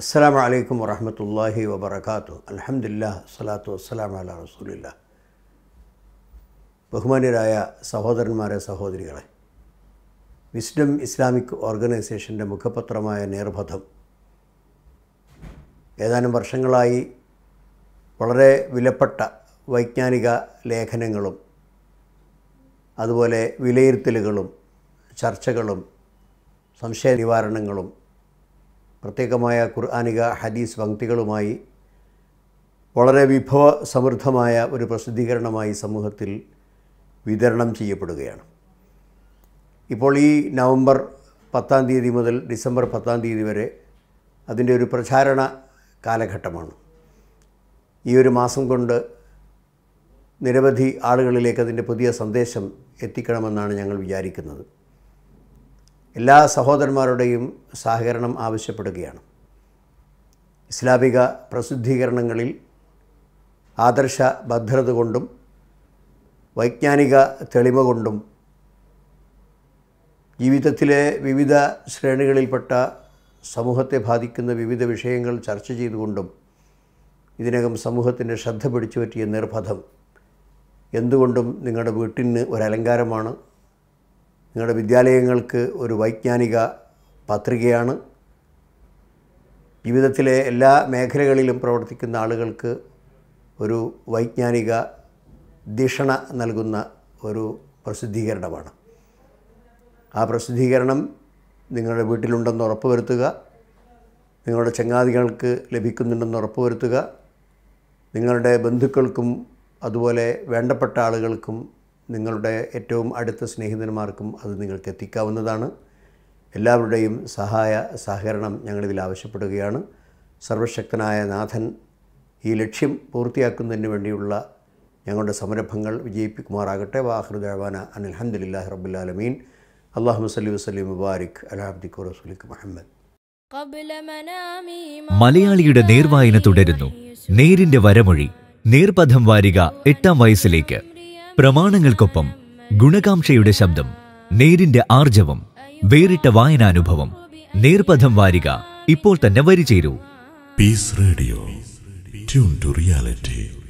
അസ്സാം വലൈക്കും വറഹമത്തല്ലാഹി വബർക്കാത്തു അലഹമില്ലാ സ്വലാത്തു വസ്സലാം അല റസൂലില്ല ബഹുമാന്യരായ സഹോദരന്മാരെ സഹോദരികളെ വിസ്ഡം ഇസ്ലാമിക് ഓർഗനൈസേഷൻ്റെ മുഖപത്രമായ നേർബദ്ധം ഏതാനും വർഷങ്ങളായി വളരെ വിലപ്പെട്ട വൈജ്ഞാനിക ലേഖനങ്ങളും അതുപോലെ വിലയിരുത്തലുകളും ചർച്ചകളും സംശയ നിവാരണങ്ങളും പ്രത്യേകമായ ഖുർആാനിക ഹദീസ് പങ്ക്തികളുമായി വളരെ വിഭവ സമൃദ്ധമായ ഒരു പ്രസിദ്ധീകരണമായി സമൂഹത്തിൽ വിതരണം ചെയ്യപ്പെടുകയാണ് ഇപ്പോൾ ഈ നവംബർ പത്താം തീയതി മുതൽ ഡിസംബർ പത്താം തീയതി വരെ അതിൻ്റെ ഒരു പ്രചാരണ കാലഘട്ടമാണ് ഈ ഒരു മാസം കൊണ്ട് നിരവധി ആളുകളിലേക്ക് അതിൻ്റെ പുതിയ സന്ദേശം എത്തിക്കണമെന്നാണ് ഞങ്ങൾ വിചാരിക്കുന്നത് എല്ലാ സഹോദരന്മാരുടെയും സഹകരണം ആവശ്യപ്പെടുകയാണ് ഇസ്ലാമിക പ്രസിദ്ധീകരണങ്ങളിൽ ആദർശ ഭദ്രത കൊണ്ടും വൈജ്ഞാനിക തെളിമ കൊണ്ടും ജീവിതത്തിലെ വിവിധ ശ്രേണികളിൽപ്പെട്ട സമൂഹത്തെ ബാധിക്കുന്ന വിവിധ വിഷയങ്ങൾ ചർച്ച ചെയ്തുകൊണ്ടും ഇതിനകം സമൂഹത്തിൻ്റെ ശ്രദ്ധ പിടിച്ചു പറ്റിയ നിർബന്ധം എന്തുകൊണ്ടും നിങ്ങളുടെ വീട്ടിന് ഒരലങ്കാരമാണ് നിങ്ങളുടെ വിദ്യാലയങ്ങൾക്ക് ഒരു വൈജ്ഞാനിക പത്രികയാണ് ജീവിതത്തിലെ എല്ലാ മേഖലകളിലും പ്രവർത്തിക്കുന്ന ആളുകൾക്ക് ഒരു വൈജ്ഞാനിക ദിഷണ നൽകുന്ന ഒരു പ്രസിദ്ധീകരണമാണ് ആ പ്രസിദ്ധീകരണം നിങ്ങളുടെ വീട്ടിലുണ്ടെന്ന് ഉറപ്പുവരുത്തുക നിങ്ങളുടെ ചങ്ങാതികൾക്ക് ലഭിക്കുന്നുണ്ടെന്ന് ഉറപ്പുവരുത്തുക നിങ്ങളുടെ ബന്ധുക്കൾക്കും അതുപോലെ വേണ്ടപ്പെട്ട ആളുകൾക്കും നിങ്ങളുടെ ഏറ്റവും അടുത്ത സ്നേഹിതന്മാർക്കും അത് നിങ്ങൾക്ക് എത്തിക്കാവുന്നതാണ് എല്ലാവരുടെയും സഹായ സഹകരണം ഞങ്ങളിതിൽ ആവശ്യപ്പെടുകയാണ് സർവശക്തനായ നാഥൻ ഈ ലക്ഷ്യം പൂർത്തിയാക്കുന്നതിന് വേണ്ടിയുള്ള ഞങ്ങളുടെ സംരംഭങ്ങൾ വിജയിപ്പിക്കുമാറാകട്ടെ വാഹൃദാന അനിൽഹമ്മദില്ലാഹി റബുല്ലാലമീൻ അള്ളാഹു സല്ലി വസ്ലീം മുബാരിക് അലഹബ്ദിഖു റസൂലിക് മുഹമ്മദ് മലയാളിയുടെ നേർവായന തുടരുന്നു നേരിന്റെ വരമൊഴി നേർപഥം വാരിക എട്ടാം വയസ്സിലേക്ക് പ്രമാണങ്ങൾക്കൊപ്പം ഗുണകാംക്ഷയുടെ ശബ്ദം നേരിന്റെ ആർജവം വേറിട്ട വായനാനുഭവം നേർപഥം വാരിക ഇപ്പോൾ തന്നെ വരിചേരൂ peace radio tune to reality